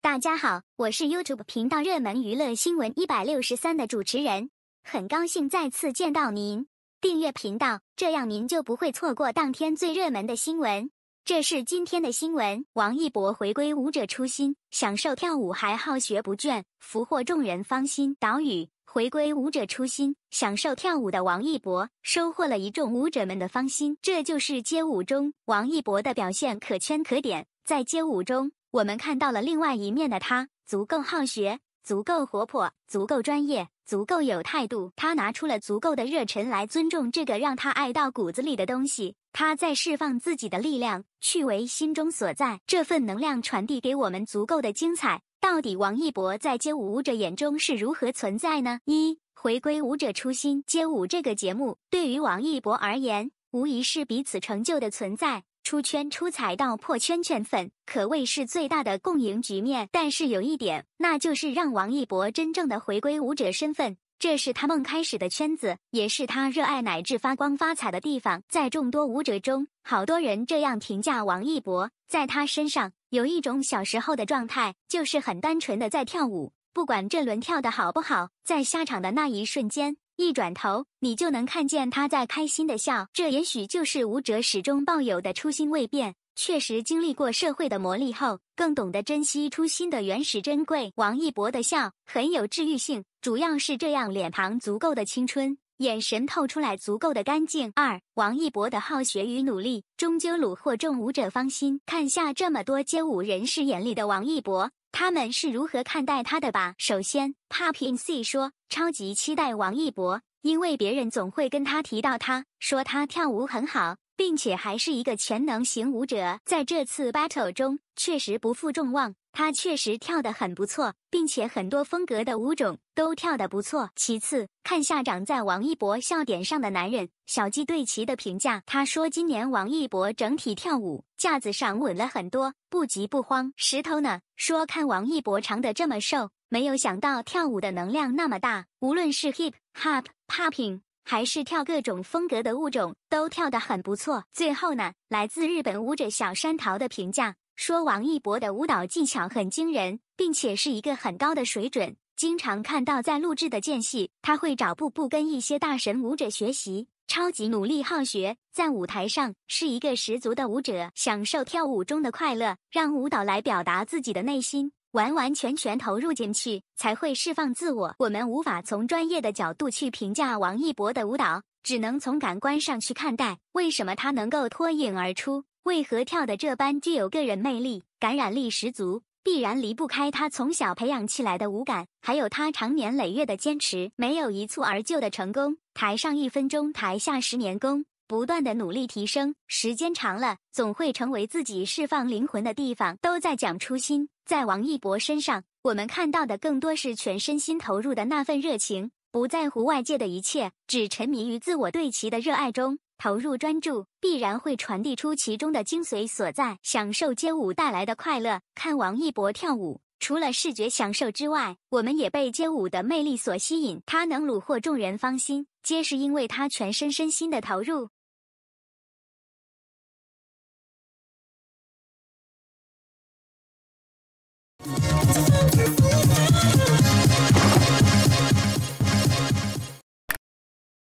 大家好，我是 YouTube 频道热门娱乐新闻一百六十三的主持人，很高兴再次见到您。订阅频道，这样您就不会错过当天最热门的新闻。这是今天的新闻：王一博回归舞者初心，享受跳舞还好学不倦，俘获众人芳心。岛屿回归舞者初心，享受跳舞的王一博收获了一众舞者们的芳心。这就是街舞中王一博的表现可圈可点，在街舞中。我们看到了另外一面的他，足够好学，足够活泼，足够专业，足够有态度。他拿出了足够的热忱来尊重这个让他爱到骨子里的东西。他在释放自己的力量，去为心中所在。这份能量传递给我们足够的精彩。到底王一博在街舞舞者眼中是如何存在呢？一回归舞者初心，街舞这个节目对于王一博而言，无疑是彼此成就的存在。出圈出彩到破圈圈粉，可谓是最大的共赢局面。但是有一点，那就是让王一博真正的回归舞者身份，这是他梦开始的圈子，也是他热爱乃至发光发彩的地方。在众多舞者中，好多人这样评价王一博：在他身上有一种小时候的状态，就是很单纯的在跳舞，不管这轮跳的好不好，在下场的那一瞬间。一转头，你就能看见他在开心的笑。这也许就是舞者始终抱有的初心未变。确实经历过社会的磨砺后，更懂得珍惜初心的原始珍贵。王一博的笑很有治愈性，主要是这样脸庞足够的青春，眼神透出来足够的干净。二，王一博的好学与努力，终究虏获众舞者芳心。看下这么多街舞人士眼里的王一博。他们是如何看待他的吧？首先，Papi C 说：“超级期待王一博，因为别人总会跟他提到他，说他跳舞很好。”并且还是一个全能型舞者，在这次 battle 中确实不负众望，他确实跳得很不错，并且很多风格的舞种都跳得不错。其次，看下长在王一博笑点上的男人小鸡对其的评价，他说今年王一博整体跳舞架子上稳了很多，不急不慌。石头呢说看王一博长得这么瘦，没有想到跳舞的能量那么大，无论是 hip hop popping。还是跳各种风格的舞种都跳得很不错。最后呢，来自日本舞者小山桃的评价说，王一博的舞蹈技巧很惊人，并且是一个很高的水准。经常看到在录制的间隙，他会找步步跟一些大神舞者学习，超级努力好学。在舞台上是一个十足的舞者，享受跳舞中的快乐，让舞蹈来表达自己的内心。完完全全投入进去，才会释放自我。我们无法从专业的角度去评价王一博的舞蹈，只能从感官上去看待。为什么他能够脱颖而出？为何跳的这般具有个人魅力、感染力十足？必然离不开他从小培养起来的舞感，还有他长年累月的坚持。没有一蹴而就的成功，台上一分钟，台下十年功。不断的努力提升，时间长了，总会成为自己释放灵魂的地方。都在讲初心。在王一博身上，我们看到的更多是全身心投入的那份热情，不在乎外界的一切，只沉迷于自我对齐的热爱中，投入专注，必然会传递出其中的精髓所在。享受街舞带来的快乐，看王一博跳舞，除了视觉享受之外，我们也被街舞的魅力所吸引。他能虏获众人芳心，皆是因为他全身身心的投入。Thank you.